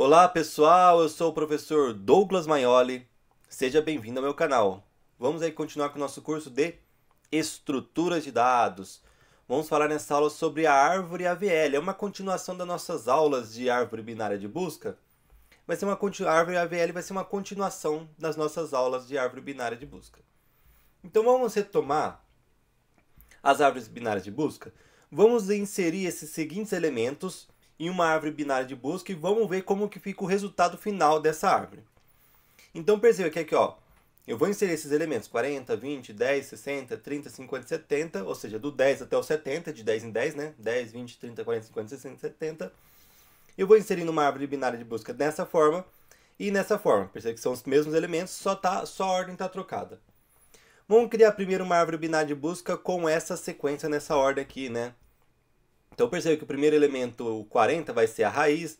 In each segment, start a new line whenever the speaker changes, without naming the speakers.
Olá pessoal, eu sou o professor Douglas Maioli. Seja bem-vindo ao meu canal. Vamos aí continuar com o nosso curso de estruturas de dados. Vamos falar nessa aula sobre a árvore AVL. É uma continuação das nossas aulas de árvore binária de busca. Vai ser uma a árvore AVL vai ser uma continuação das nossas aulas de árvore binária de busca. Então vamos retomar as árvores binárias de busca. Vamos inserir esses seguintes elementos em uma árvore binária de busca e vamos ver como que fica o resultado final dessa árvore. Então perceba que aqui, ó, eu vou inserir esses elementos 40, 20, 10, 60, 30, 50, 70, ou seja, do 10 até o 70, de 10 em 10, né? 10, 20, 30, 40, 50, 60, 70. Eu vou inserir numa árvore binária de busca dessa forma e nessa forma. Perceba que são os mesmos elementos, só, tá, só a ordem está trocada. Vamos criar primeiro uma árvore binária de busca com essa sequência nessa ordem aqui, né? Então perceba que o primeiro elemento, o 40, vai ser a raiz,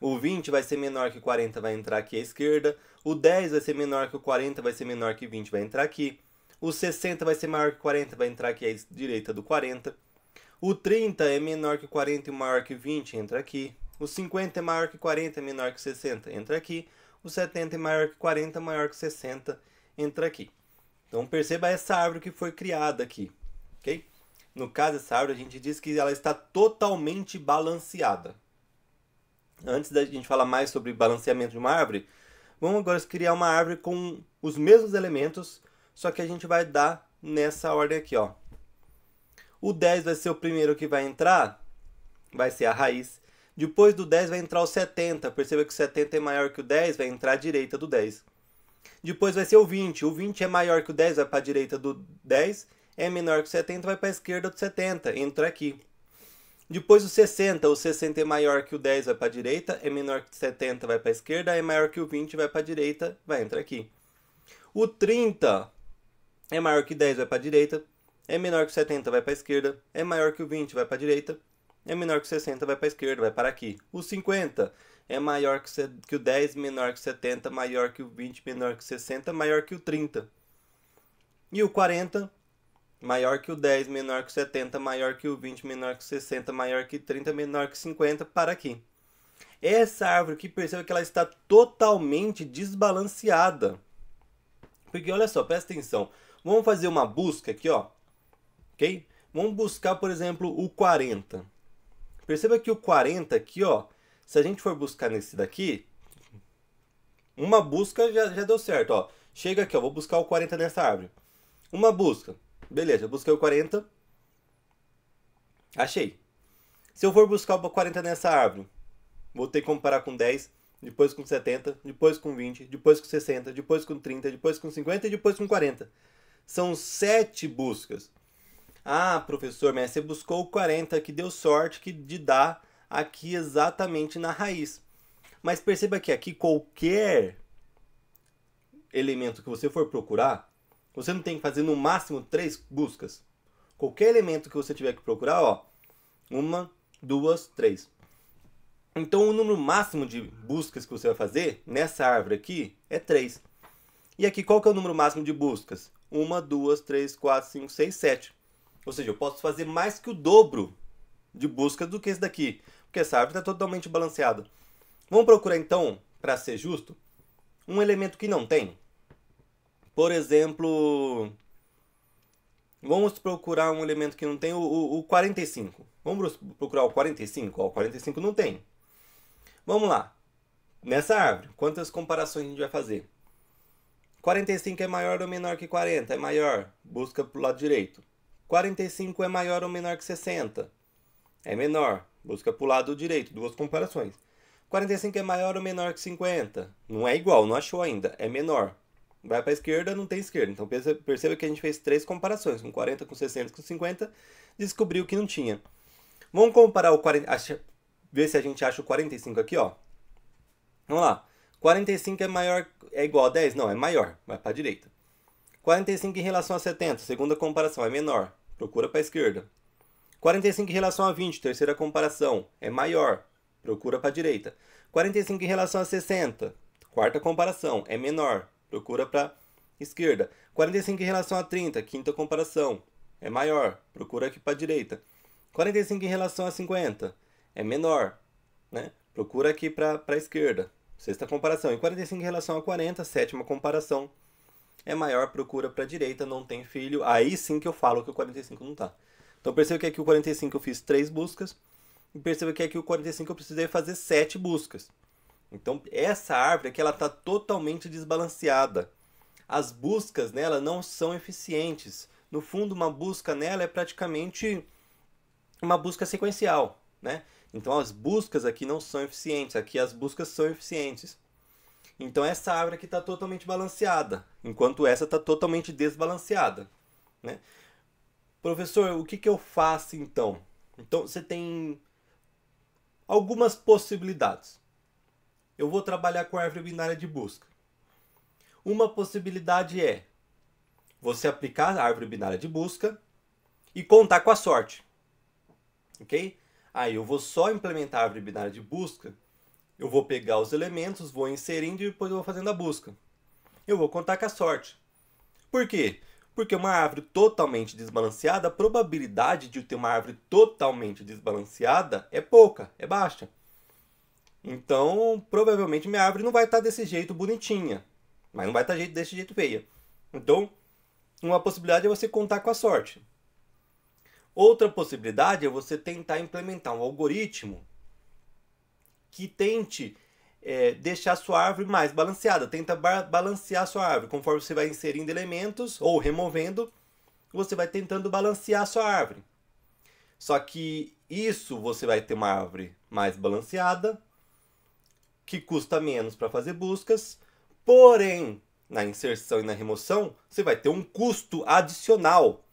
o 20 vai ser menor que 40, vai entrar aqui à esquerda, o 10 vai ser menor que o 40, vai ser menor que 20, vai entrar aqui, o 60 vai ser maior que 40, vai entrar aqui à direita do 40, o 30 é menor que 40 e maior que 20, entra aqui, o 50 é maior que 40 é menor que 60, entra aqui, o 70 é maior que 40, maior que 60, entra aqui. Então perceba essa árvore que foi criada aqui, ok? No caso dessa árvore, a gente diz que ela está totalmente balanceada. Antes da gente falar mais sobre balanceamento de uma árvore, vamos agora criar uma árvore com os mesmos elementos, só que a gente vai dar nessa ordem aqui, ó. O 10 vai ser o primeiro que vai entrar, vai ser a raiz. Depois do 10 vai entrar o 70. Perceba que o 70 é maior que o 10, vai entrar à direita do 10. Depois vai ser o 20. O 20 é maior que o 10, vai para a direita do 10 é menor que 70, vai para a esquerda do 70, entra aqui. Depois o 60, o 60 é maior que o 10, vai para a direita, é menor que 70, vai para a esquerda, é maior que o 20, vai para a direita, vai entrar aqui. O 30 é maior que 10, vai para a direita, é menor que 70, vai para a esquerda, é maior que o 20, vai para a direita, é menor que 60, vai para a esquerda, vai para aqui. O 50 é maior que o 10, menor que 70, maior que o 20, menor que 60, maior que o 30. E o 40 maior que o 10, menor que o 70, maior que o 20, menor que o 60, maior que 30, menor que 50, para aqui. Essa árvore aqui percebe que ela está totalmente desbalanceada. Porque olha só, presta atenção. Vamos fazer uma busca aqui, ó. OK? Vamos buscar, por exemplo, o 40. Perceba que o 40 aqui, ó, se a gente for buscar nesse daqui, uma busca já, já deu certo, ó. Chega aqui, ó, vou buscar o 40 nessa árvore. Uma busca, Beleza, busquei o 40. Achei. Se eu for buscar o 40 nessa árvore, vou ter que comparar com 10, depois com 70, depois com 20, depois com 60, depois com 30, depois com 50 e depois com 40. São 7 buscas. Ah, professor, mas você buscou o 40 que deu sorte que de dar aqui exatamente na raiz. Mas perceba que aqui qualquer elemento que você for procurar, você não tem que fazer no máximo três buscas. Qualquer elemento que você tiver que procurar, ó, uma, duas, três. Então o número máximo de buscas que você vai fazer nessa árvore aqui é três. E aqui qual que é o número máximo de buscas? Uma, duas, três, quatro, cinco, seis, sete. Ou seja, eu posso fazer mais que o dobro de buscas do que esse daqui. Porque essa árvore está totalmente balanceada. Vamos procurar então, para ser justo, um elemento que não tem. Por exemplo, vamos procurar um elemento que não tem, o, o, o 45. Vamos procurar o 45? Ó, o 45 não tem. Vamos lá. Nessa árvore, quantas comparações a gente vai fazer? 45 é maior ou menor que 40? É maior. Busca para o lado direito. 45 é maior ou menor que 60? É menor. Busca para o lado direito. Duas comparações. 45 é maior ou menor que 50? Não é igual, não achou ainda. É menor. Vai para a esquerda, não tem esquerda. Então perceba que a gente fez três comparações, com 40, com 60, com 50, descobriu que não tinha. Vamos comparar o 40, acha, ver se a gente acha o 45 aqui, ó. Vamos lá. 45 é maior é igual a 10? Não, é maior, vai para a direita. 45 em relação a 70, segunda comparação, é menor. Procura para a esquerda. 45 em relação a 20, terceira comparação, é maior. Procura para a direita. 45 em relação a 60, quarta comparação, é menor procura para esquerda. 45 em relação a 30, quinta comparação, é maior, procura aqui para direita. 45 em relação a 50, é menor, né? Procura aqui para a esquerda, sexta comparação. E 45 em relação a 40, sétima comparação, é maior, procura para direita, não tem filho. Aí sim que eu falo que o 45 não tá. Então perceba que aqui o 45 eu fiz três buscas, e perceba que aqui o 45 eu precisei fazer sete buscas. Então, essa árvore aqui está totalmente desbalanceada. As buscas nela não são eficientes. No fundo, uma busca nela é praticamente uma busca sequencial. Né? Então, as buscas aqui não são eficientes. Aqui, as buscas são eficientes. Então, essa árvore aqui está totalmente balanceada, enquanto essa está totalmente desbalanceada. Né? Professor, o que, que eu faço então? Então, você tem algumas possibilidades eu vou trabalhar com árvore binária de busca. Uma possibilidade é você aplicar a árvore binária de busca e contar com a sorte. Ok? Aí eu vou só implementar a árvore binária de busca, eu vou pegar os elementos, vou inserindo e depois eu vou fazendo a busca. Eu vou contar com a sorte. Por quê? Porque uma árvore totalmente desbalanceada, a probabilidade de ter uma árvore totalmente desbalanceada é pouca, é baixa. Então, provavelmente minha árvore não vai estar tá desse jeito bonitinha, mas não vai tá estar desse jeito feia. Então, uma possibilidade é você contar com a sorte. Outra possibilidade é você tentar implementar um algoritmo que tente é, deixar a sua árvore mais balanceada, tenta ba balancear a sua árvore. Conforme você vai inserindo elementos ou removendo, você vai tentando balancear a sua árvore. Só que isso você vai ter uma árvore mais balanceada, que custa menos para fazer buscas, porém, na inserção e na remoção, você vai ter um custo adicional.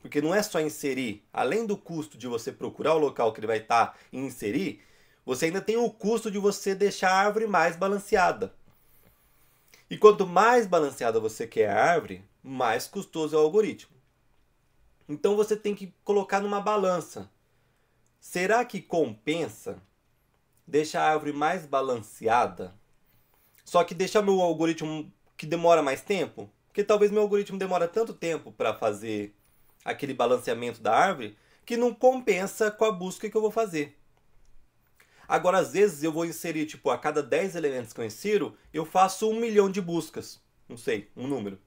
Porque não é só inserir, além do custo de você procurar o local que ele vai estar tá e inserir, você ainda tem o custo de você deixar a árvore mais balanceada. E quanto mais balanceada você quer a árvore, mais custoso é o algoritmo. Então você tem que colocar numa balança. Será que compensa deixa a árvore mais balanceada. Só que deixa meu algoritmo que demora mais tempo, porque talvez meu algoritmo demora tanto tempo para fazer aquele balanceamento da árvore que não compensa com a busca que eu vou fazer. Agora, às vezes, eu vou inserir, tipo, a cada 10 elementos que eu insiro, eu faço um milhão de buscas. Não sei, um número.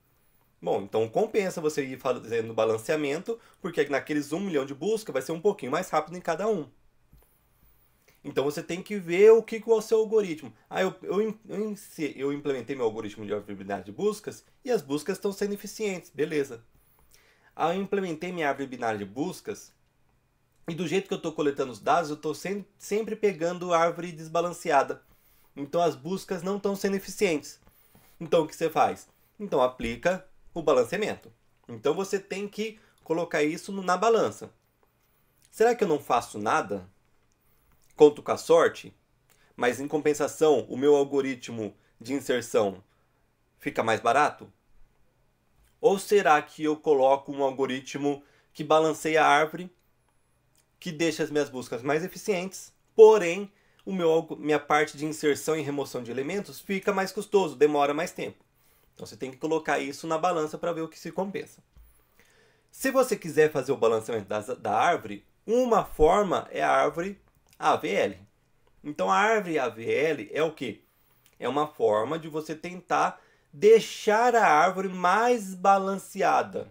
Bom, então compensa você ir fazendo balanceamento, porque naqueles um milhão de buscas vai ser um pouquinho mais rápido em cada um. Então você tem que ver o que, que é o seu algoritmo. Ah, eu, eu, eu, eu implementei meu algoritmo de binária de buscas e as buscas estão sendo eficientes, beleza. Ah, eu implementei minha árvore binária de buscas e do jeito que eu estou coletando os dados, eu estou sempre pegando árvore desbalanceada. Então as buscas não estão sendo eficientes. Então o que você faz? Então aplica o balanceamento. Então você tem que colocar isso na balança. Será que eu não faço nada? conto com a sorte, mas em compensação o meu algoritmo de inserção fica mais barato? Ou será que eu coloco um algoritmo que balanceia a árvore, que deixa as minhas buscas mais eficientes, porém o meu, minha parte de inserção e remoção de elementos fica mais custoso, demora mais tempo. Então você tem que colocar isso na balança para ver o que se compensa. Se você quiser fazer o balanceamento da, da árvore, uma forma é a árvore AVL. Então a árvore AVL é o que? É uma forma de você tentar deixar a árvore mais balanceada.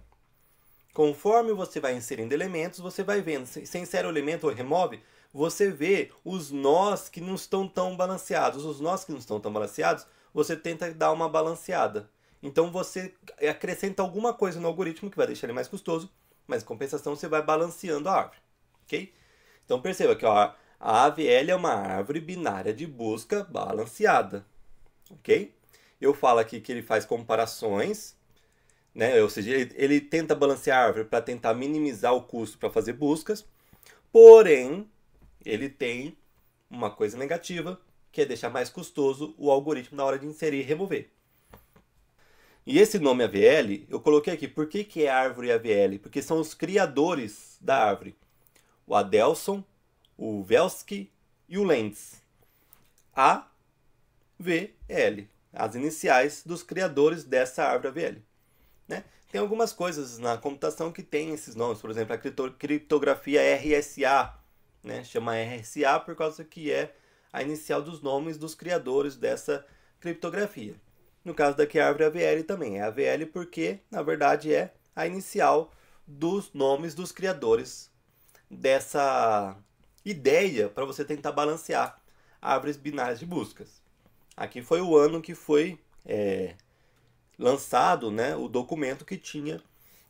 Conforme você vai inserindo elementos, você vai vendo. Se insere o elemento ou remove, você vê os nós que não estão tão balanceados. Os nós que não estão tão balanceados, você tenta dar uma balanceada. Então você acrescenta alguma coisa no algoritmo que vai deixar ele mais custoso, mas em compensação você vai balanceando a árvore, ok? Então perceba que ó, a AVL é uma árvore binária de busca balanceada, ok? Eu falo aqui que ele faz comparações, né? ou seja, ele, ele tenta balancear a árvore para tentar minimizar o custo para fazer buscas, porém, ele tem uma coisa negativa, que é deixar mais custoso o algoritmo na hora de inserir e remover. E esse nome AVL, eu coloquei aqui, por que, que é árvore AVL? Porque são os criadores da árvore. O Adelson o Velsky e o Lenz. A, V, L. As iniciais dos criadores dessa árvore AVL. Né? Tem algumas coisas na computação que tem esses nomes, por exemplo, a criptografia RSA, né? chama RSA por causa que é a inicial dos nomes dos criadores dessa criptografia. No caso daqui a árvore AVL também, é AVL porque, na verdade, é a inicial dos nomes dos criadores dessa ideia para você tentar balancear árvores binárias de buscas. Aqui foi o ano que foi é, lançado né, o documento que tinha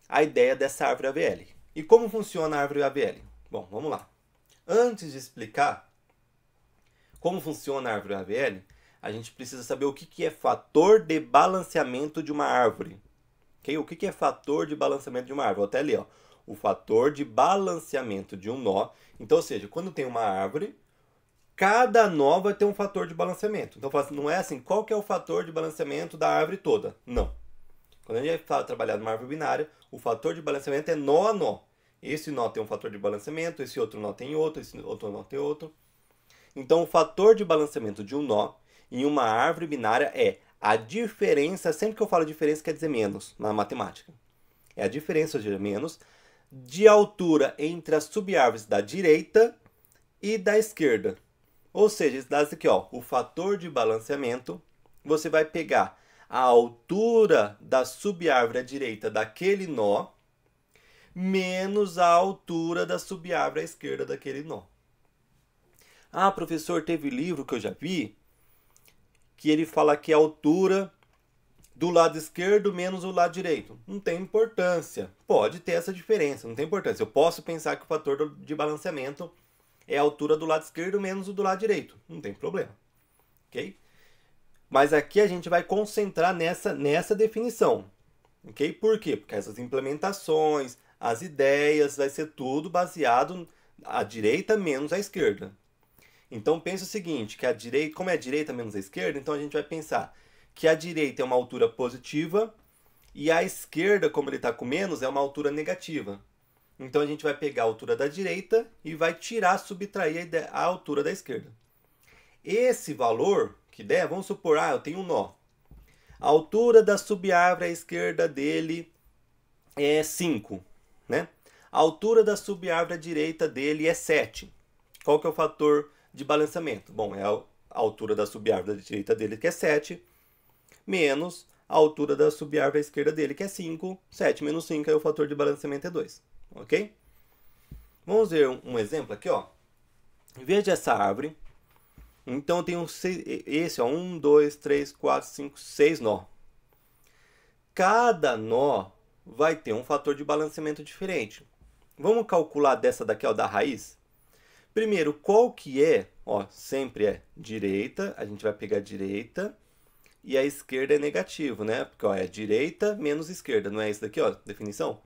a ideia dessa árvore AVL. E como funciona a árvore AVL? Bom, vamos lá. Antes de explicar como funciona a árvore AVL, a gente precisa saber o que é fator de balanceamento de uma árvore. Okay? O que é fator de balanceamento de uma árvore? Até ali, ó o fator de balanceamento de um nó. Então, ou seja, quando tem uma árvore, cada nó vai ter um fator de balanceamento. Então, assim, não é assim, qual que é o fator de balanceamento da árvore toda? Não. Quando a gente vai trabalhar numa árvore binária, o fator de balanceamento é nó a nó. Esse nó tem um fator de balanceamento, esse outro nó tem outro, esse outro nó tem outro. Então, o fator de balanceamento de um nó em uma árvore binária é a diferença, sempre que eu falo diferença quer dizer menos na matemática. É a diferença de menos de altura entre as subárvores da direita e da esquerda. Ou seja, esse dado aqui, ó, o fator de balanceamento, você vai pegar a altura da subárvore à direita daquele nó menos a altura da subárvore à esquerda daquele nó. Ah, professor, teve livro que eu já vi que ele fala que a altura do lado esquerdo menos o lado direito. Não tem importância. Pode ter essa diferença, não tem importância. Eu posso pensar que o fator de balanceamento é a altura do lado esquerdo menos o do lado direito. Não tem problema. OK? Mas aqui a gente vai concentrar nessa nessa definição. OK? Por quê? Porque essas implementações, as ideias, vai ser tudo baseado à direita menos à esquerda. Então pense o seguinte, que a direita, como é a direita menos a esquerda, então a gente vai pensar que a direita é uma altura positiva e a esquerda, como ele está com menos, é uma altura negativa. Então a gente vai pegar a altura da direita e vai tirar, subtrair a altura da esquerda. Esse valor que der, vamos supor, ah, eu tenho um nó. A altura da subárvore à esquerda dele é 5, né? A altura da subárvore à direita dele é 7. Qual que é o fator de balanceamento? Bom, é a altura da subárvore à direita dele que é 7 menos a altura da subárvore à esquerda dele, que é 5. 7 menos 5, aí é o fator de balanceamento é 2. Ok? Vamos ver um, exemplo aqui, ó. Veja essa árvore. Então, eu tenho esse, 1, 2, 3, 4, 5, 6 nó. Cada nó vai ter um fator de balanceamento diferente. Vamos calcular dessa daqui, ó, da raiz? Primeiro, qual que é? Ó, sempre é direita. A gente vai pegar a direita e a esquerda é negativo, né? Porque ó, é direita menos esquerda, não é isso daqui, ó, definição?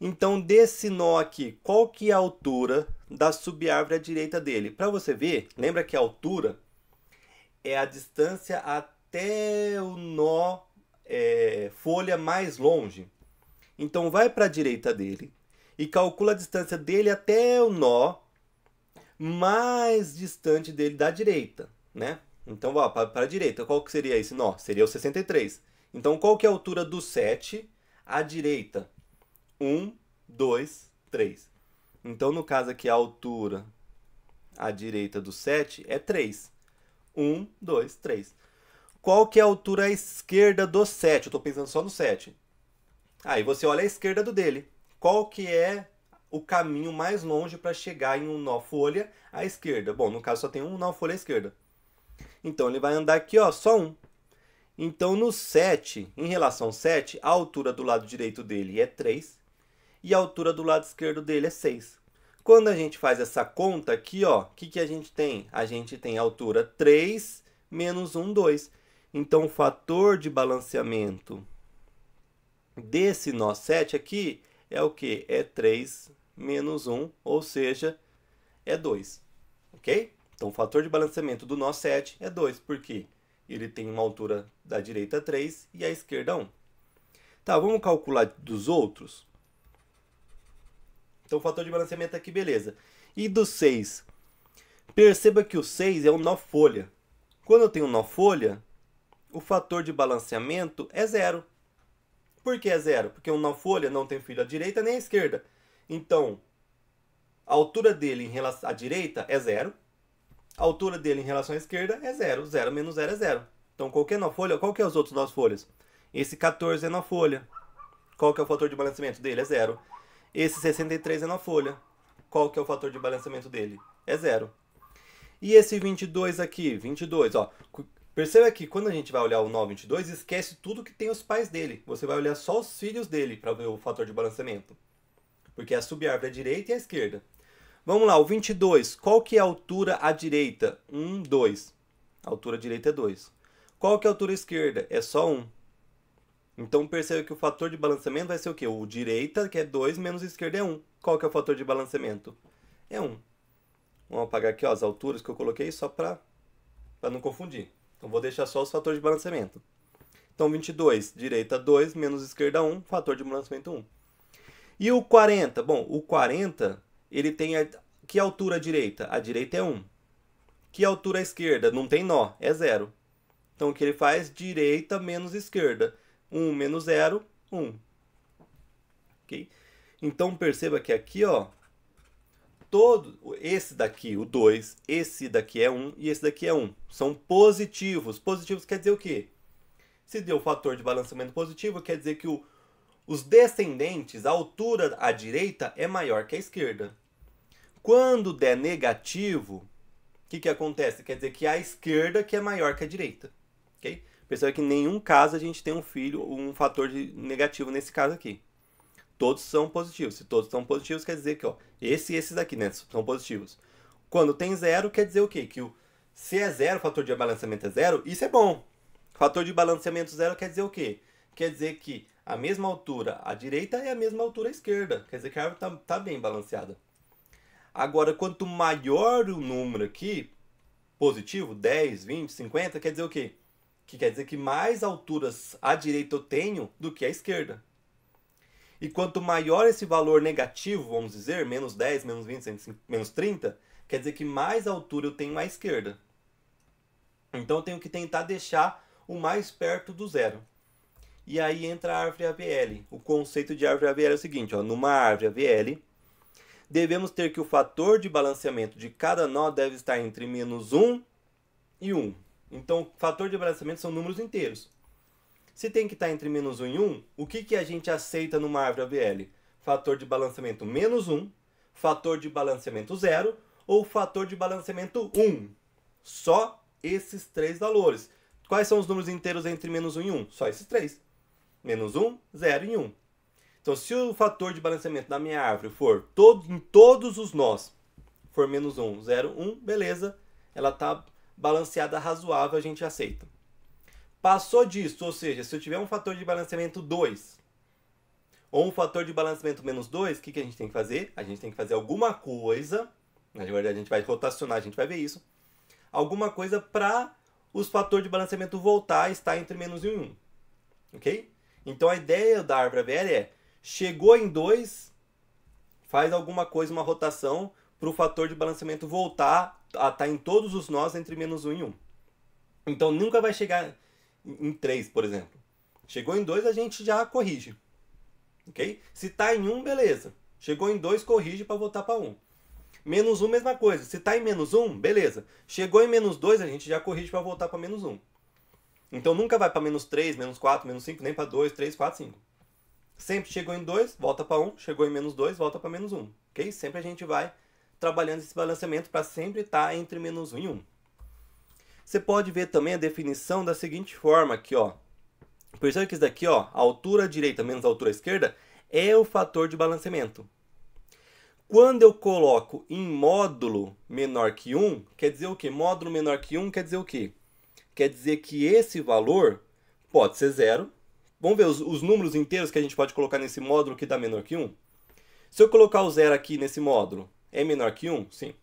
Então, desse nó aqui, qual que é a altura da subárvore à direita dele? Para você ver, lembra que a altura é a distância até o nó é, folha mais longe. Então, vai para a direita dele e calcula a distância dele até o nó mais distante dele da direita, né? Então, vá para a direita. Qual que seria esse nó? Seria o 63. Então, qual que é a altura do 7 à direita? 1, 2, 3. Então, no caso aqui, a altura à direita do 7 é 3. 1, 2, 3. Qual que é a altura à esquerda do 7? Eu estou pensando só no 7. Aí você olha a esquerda do dele. Qual que é o caminho mais longe para chegar em um nó folha à esquerda? Bom, no caso só tem um nó folha à esquerda. Então ele vai andar aqui, ó, só um. Então no 7, em relação ao 7, a altura do lado direito dele é 3 e a altura do lado esquerdo dele é 6. Quando a gente faz essa conta aqui, o que, que a gente tem? A gente tem a altura 3 menos 1, 2. Então o fator de balanceamento desse nó 7 aqui é o que? É 3 menos 1, ou seja, é 2. Ok? Então o fator de balanceamento do nó 7 é 2, porque ele tem uma altura da direita 3 e a esquerda 1. Tá, vamos calcular dos outros? Então o fator de balanceamento aqui, beleza. E do 6? Perceba que o 6 é um nó folha. Quando eu tenho um nó folha, o fator de balanceamento é zero. Por que é zero? Porque um nó folha não tem filho à direita nem à esquerda. Então, a altura dele em relação à direita é zero a altura dele em relação à esquerda é zero. Zero menos zero é zero. Então qualquer é na folha, qual que é os outros nós folhas? Esse 14 é na folha. Qual que é o fator de balanceamento dele? É zero. Esse 63 é na folha. Qual que é o fator de balanceamento dele? É zero. E esse 22 aqui, 22, ó. Perceba que quando a gente vai olhar o 922, esquece tudo que tem os pais dele. Você vai olhar só os filhos dele para ver o fator de balanceamento. Porque é a subárvore à direita e à esquerda. Vamos lá, o 22. Qual que é a altura à direita? 1, 2. A altura à direita é 2. Qual que é a altura à esquerda? É só 1. Então perceba que o fator de balanceamento vai ser o quê? O direita, que é 2, menos esquerda é 1. Qual que é o fator de balanceamento? É 1. Vamos apagar aqui ó, as alturas que eu coloquei só para não confundir. Então vou deixar só os fatores de balanceamento. Então 22, direita 2, menos esquerda 1, fator de balanceamento 1. E o 40? Bom, o 40 ele tem a... que altura à direita? A direita é 1. Que altura à esquerda? Não tem nó, é zero. Então o que ele faz? Direita menos esquerda. 1 menos 0, 1. Ok? Então perceba que aqui, ó, todo esse daqui, o 2, esse daqui é 1 e esse daqui é 1. São positivos. Positivos quer dizer o quê? Se deu o fator de balanceamento positivo, quer dizer que o os descendentes, a altura à direita é maior que a esquerda. Quando der negativo, o que, que acontece? Quer dizer que a esquerda que é maior que a direita. Okay? Percebe que em nenhum caso a gente tem um filho, um fator negativo nesse caso aqui. Todos são positivos. Se todos são positivos, quer dizer que ó, esse e esses aqui né, são positivos. Quando tem zero, quer dizer o quê? Que o, se é zero, o fator de balanceamento é zero, isso é bom. Fator de balanceamento zero quer dizer o quê? Quer dizer que a mesma altura à direita e a mesma altura à esquerda. Quer dizer que a árvore está tá bem balanceada. Agora, quanto maior o número aqui, positivo, 10, 20, 50, quer dizer o quê? Que quer dizer que mais alturas à direita eu tenho do que à esquerda. E quanto maior esse valor negativo, vamos dizer, menos 10, menos 20, menos 30, quer dizer que mais altura eu tenho à esquerda. Então eu tenho que tentar deixar o mais perto do zero. E aí entra a árvore AVL. O conceito de árvore AVL é o seguinte, ó, numa árvore AVL, devemos ter que o fator de balanceamento de cada nó deve estar entre menos 1 e 1. Então, fator de balanceamento são números inteiros. Se tem que estar entre menos 1 e 1, o que, que a gente aceita numa árvore AVL? Fator de balanceamento menos 1, fator de balanceamento 0 ou fator de balanceamento 1. Só esses três valores. Quais são os números inteiros entre menos 1 e 1? Só esses três menos 1, 0 e 1. Então, se o fator de balanceamento da minha árvore for todo, em todos os nós, for menos 1, 0, 1, beleza, ela está balanceada razoável, a gente aceita. Passou disso, ou seja, se eu tiver um fator de balanceamento 2 ou um fator de balanceamento menos 2, o que, que a gente tem que fazer? A gente tem que fazer alguma coisa, na verdade a gente vai rotacionar, a gente vai ver isso, alguma coisa para os fatores de balanceamento voltar a estar entre menos 1 e 1. Ok? Então a ideia da árvore ABL é: chegou em 2, faz alguma coisa, uma rotação, para o fator de balanceamento voltar a estar tá em todos os nós entre menos 1 e 1. Então nunca vai chegar em 3, por exemplo. Chegou em 2, a gente já corrige. ok? Se está em 1, um, beleza. Chegou em 2, corrige para voltar para 1. Um. Menos 1, um, mesma coisa. Se está em menos 1, um, beleza. Chegou em menos 2, a gente já corrige para voltar para menos 1. Um. Então nunca vai para menos 3, menos 4, menos 5, nem para 2, 3, 4, 5. Sempre chegou em 2, volta para 1, chegou em menos 2, volta para menos 1. Ok? Sempre a gente vai trabalhando esse balanceamento para sempre estar tá entre menos 1 e 1. Você pode ver também a definição da seguinte forma aqui, ó. Percebe que isso daqui, ó, a altura direita menos a altura esquerda é o fator de balanceamento. Quando eu coloco em módulo menor que 1, quer dizer o quê? Módulo menor que 1 quer dizer o quê? quer dizer que esse valor pode ser zero. Vamos ver os, os números inteiros que a gente pode colocar nesse módulo que dá menor que 1? Se eu colocar o zero aqui nesse módulo, é menor que 1? Sim.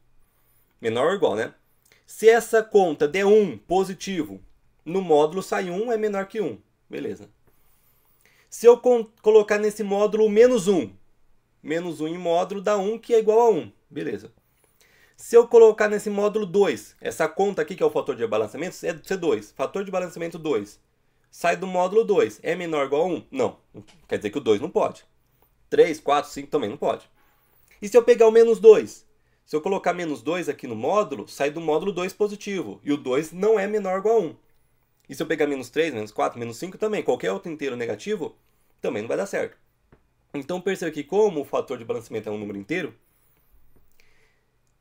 Menor ou igual, né? Se essa conta der 1 positivo, no módulo sai 1, é menor que 1. Beleza. Se eu colocar nesse módulo menos 1, menos 1 em módulo dá 1, que é igual a 1. Beleza. Se eu colocar nesse módulo 2, essa conta aqui que é o fator de balanceamento, é C2, fator de balanceamento 2. Sai do módulo 2, é menor ou igual a 1? Não, quer dizer que o 2 não pode. 3, 4, 5 também não pode. E se eu pegar o menos 2? Se eu colocar menos 2 aqui no módulo, sai do módulo 2 positivo, e o 2 não é menor ou igual a 1. E se eu pegar menos 3, menos 4, menos 5 também, qualquer outro inteiro negativo, também não vai dar certo. Então perceba que como o fator de balanceamento é um número inteiro,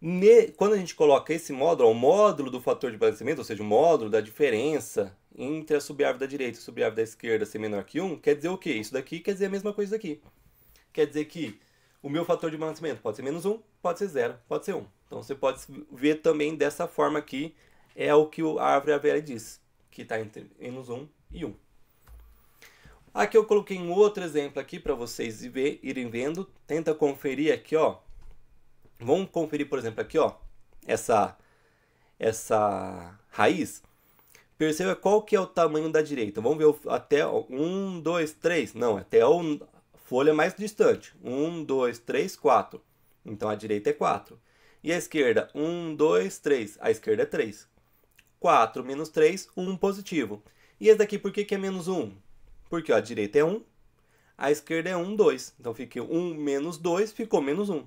Ne, quando a gente coloca esse módulo, o módulo do fator de balanceamento, ou seja, o módulo da diferença entre a subárvore da direita e a subárvore da esquerda ser menor que 1, quer dizer o quê? Isso daqui quer dizer a mesma coisa aqui. Quer dizer que o meu fator de balanceamento pode ser menos 1, pode ser 0, pode ser 1. Então você pode ver também dessa forma aqui, é o que a árvore AVL diz, que está entre menos 1 e 1. Aqui eu coloquei um outro exemplo aqui para vocês irem vendo. Tenta conferir aqui, ó. Vamos conferir, por exemplo, aqui, ó, essa essa raiz. Perceba qual que é o tamanho da direita. Vamos ver até 1, 2, 3. Não, até a folha é mais distante. 1, 2, 3, 4. Então a direita é 4. E a esquerda? 1, 2, 3. A esquerda é 3. 4 menos 3, 1 positivo. E esse daqui por que, que é menos 1? Porque ó, a direita é 1, a esquerda é 1, 2. Então fica 1 menos 2, ficou menos 1.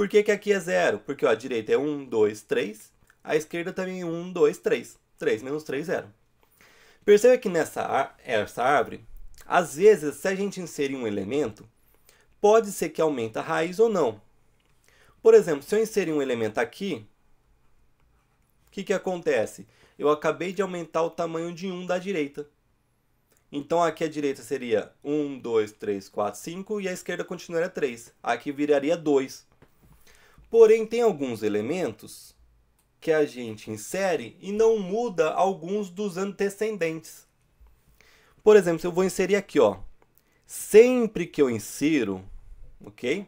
Por que, que aqui é zero? Porque ó, a direita é 1, 2, 3. A esquerda também é 1, 2, 3. 3 menos 3, 0. Perceba que nessa essa árvore, às vezes, se a gente inserir um elemento, pode ser que aumenta a raiz ou não. Por exemplo, se eu inserir um elemento aqui, o que, que acontece? Eu acabei de aumentar o tamanho de 1 da direita. Então aqui a direita seria 1, 2, 3, 4, 5 e a esquerda continuaria 3. Aqui viraria 2. Porém, tem alguns elementos que a gente insere e não muda alguns dos antecedentes. Por exemplo, eu vou inserir aqui, ó. Sempre que eu insiro, ok?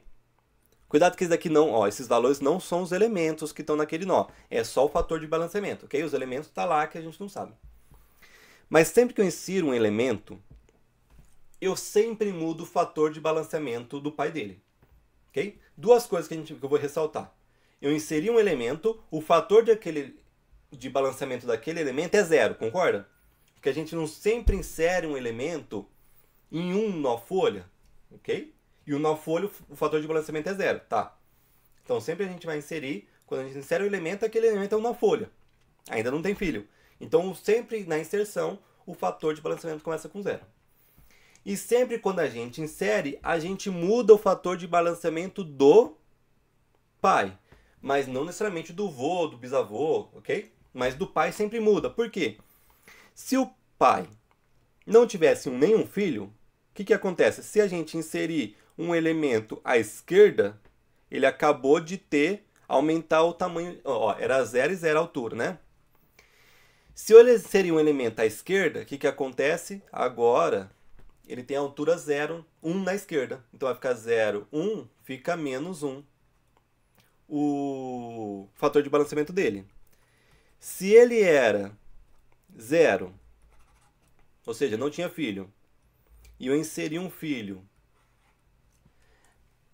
Cuidado que daqui não, ó, esses valores não são os elementos que estão naquele nó. É só o fator de balanceamento, ok? Os elementos estão tá lá que a gente não sabe. Mas sempre que eu insiro um elemento, eu sempre mudo o fator de balanceamento do pai dele. Ok? Duas coisas que, gente, que eu vou ressaltar. Eu inseri um elemento, o fator de, aquele, de balanceamento daquele elemento é zero, concorda? Porque a gente não sempre insere um elemento em um nó folha, ok? E o nó folha, o fator de balanceamento é zero, tá? Então sempre a gente vai inserir, quando a gente insere o elemento, aquele elemento é um nó folha. Ainda não tem filho. Então sempre na inserção, o fator de balanceamento começa com zero. E sempre quando a gente insere, a gente muda o fator de balanceamento do pai, mas não necessariamente do vô, do bisavô, ok? Mas do pai sempre muda. Por quê? Se o pai não tivesse nenhum filho, o que, que acontece? Se a gente inserir um elemento à esquerda, ele acabou de ter aumentar o tamanho. Ó, era zero e zero a altura, né? Se eu inserir um elemento à esquerda, o que, que acontece? Agora ele tem a altura 0, 1 um na esquerda. Então vai ficar 0, 1, um, fica menos 1. Um, o fator de balanceamento dele. Se ele era 0, ou seja, não tinha filho, e eu inseri um filho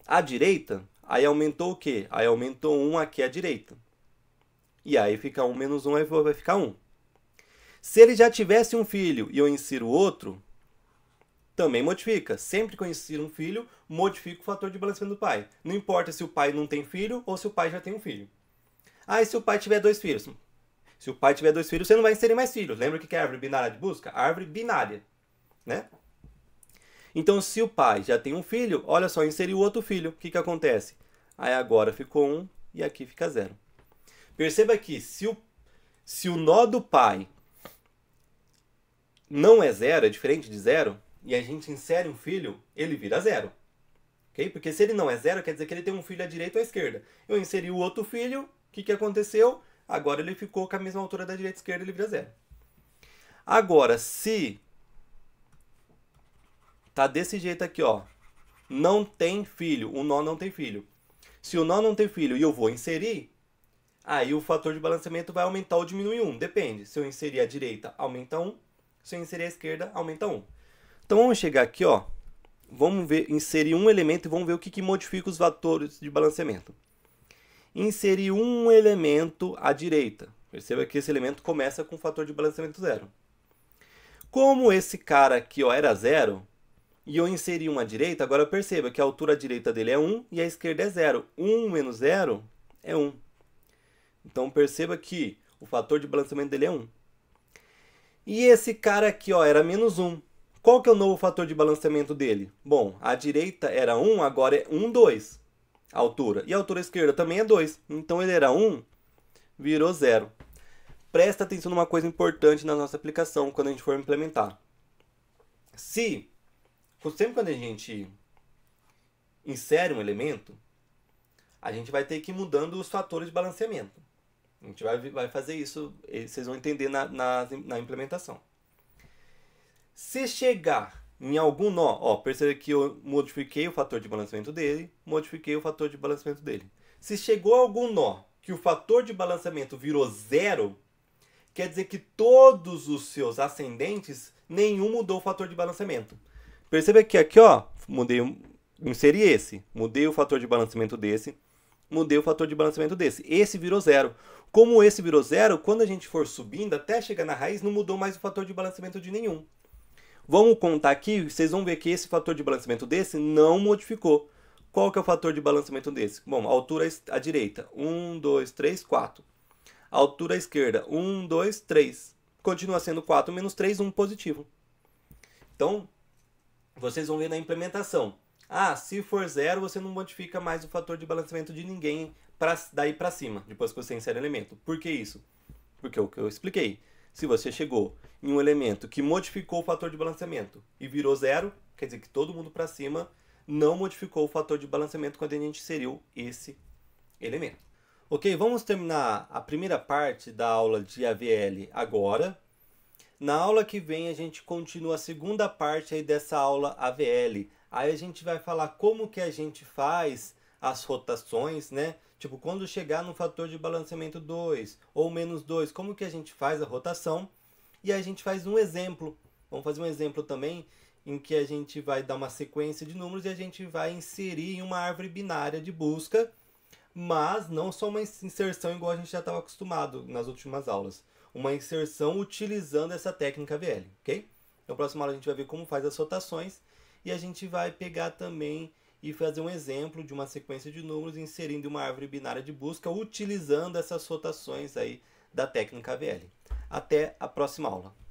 à direita, aí aumentou o quê? Aí aumentou 1 um aqui à direita. E aí fica 1 um menos 1, um, aí vai ficar 1. Um. Se ele já tivesse um filho e eu insiro outro, também modifica. Sempre que conhecer um filho, modifica o fator de balanceamento do pai. Não importa se o pai não tem filho ou se o pai já tem um filho. Ah, e se o pai tiver dois filhos? Se o pai tiver dois filhos, você não vai inserir mais filhos. Lembra o que é árvore binária de busca? Árvore binária, né? Então, se o pai já tem um filho, olha só, inseriu outro filho. O que, que acontece? Aí agora ficou um e aqui fica zero. Perceba que se o, se o nó do pai não é zero, é diferente de zero, e a gente insere um filho, ele vira zero. Okay? Porque se ele não é zero, quer dizer que ele tem um filho à direita ou à esquerda. Eu inseri o outro filho, o que, que aconteceu? Agora ele ficou com a mesma altura da direita e esquerda, ele vira zero. Agora, se tá desse jeito aqui, ó, não tem filho, o nó não tem filho. Se o nó não tem filho e eu vou inserir, aí o fator de balanceamento vai aumentar ou diminuir um depende. Se eu inserir a direita, aumenta um Se eu inserir a esquerda, aumenta um então vamos chegar aqui, ó. Vamos ver, inserir um elemento e vamos ver o que, que modifica os fatores de balanceamento. Inserir um elemento à direita. Perceba que esse elemento começa com o fator de balanceamento zero. Como esse cara aqui ó, era zero, e eu inseri um à direita, agora perceba que a altura à direita dele é 1 e a esquerda é zero. 1 menos zero é 1. Então perceba que o fator de balanceamento dele é 1. E esse cara aqui ó, era menos 1. Qual que é o novo fator de balanceamento dele? Bom, a direita era 1, agora é 1, 2. A altura. E a altura esquerda também é 2. Então ele era 1, virou 0. Presta atenção numa coisa importante na nossa aplicação quando a gente for implementar. Se, sempre quando a gente insere um elemento, a gente vai ter que ir mudando os fatores de balanceamento. A gente vai, vai fazer isso, eh, vocês vão entender na, na, na implementação. Se chegar em algum nó, ó, perceba que eu modifiquei o fator de balanceamento dele, modifiquei o fator de balanceamento dele. Se chegou a algum nó que o fator de balanceamento virou zero, quer dizer que todos os seus ascendentes, nenhum mudou o fator de balanceamento. Perceba que aqui, ó, mudei, inseri esse, mudei o fator de balanceamento desse, mudei o fator de balanceamento desse. Esse virou zero. Como esse virou zero, quando a gente for subindo até chegar na raiz, não mudou mais o fator de balanceamento de nenhum. Vamos contar aqui, vocês vão ver que esse fator de balanceamento desse não modificou. Qual que é o fator de balanceamento desse? Bom, altura à direita, 1, 2, 3, 4. Altura à esquerda, 1, 2, 3. Continua sendo 4 menos 3, 1 positivo. Então, vocês vão ver na implementação. Ah, se for zero, você não modifica mais o fator de balanceamento de ninguém pra, daí para cima, depois que você insere o elemento. Por que isso? Porque é o que eu expliquei. Se você chegou em um elemento que modificou o fator de balanceamento e virou zero, quer dizer que todo mundo para cima não modificou o fator de balanceamento quando a gente inseriu esse elemento. Ok, vamos terminar a primeira parte da aula de AVL agora. Na aula que vem a gente continua a segunda parte aí dessa aula AVL. Aí a gente vai falar como que a gente faz as rotações, né? Tipo, quando chegar no fator de balanceamento 2 ou menos 2, como que a gente faz a rotação? E aí a gente faz um exemplo. Vamos fazer um exemplo também em que a gente vai dar uma sequência de números e a gente vai inserir em uma árvore binária de busca, mas não só uma inserção igual a gente já estava acostumado nas últimas aulas. Uma inserção utilizando essa técnica VL, ok? Então, próxima aula a gente vai ver como faz as rotações e a gente vai pegar também e fazer um exemplo de uma sequência de números inserindo uma árvore binária de busca utilizando essas rotações aí da técnica VL. Até a próxima aula.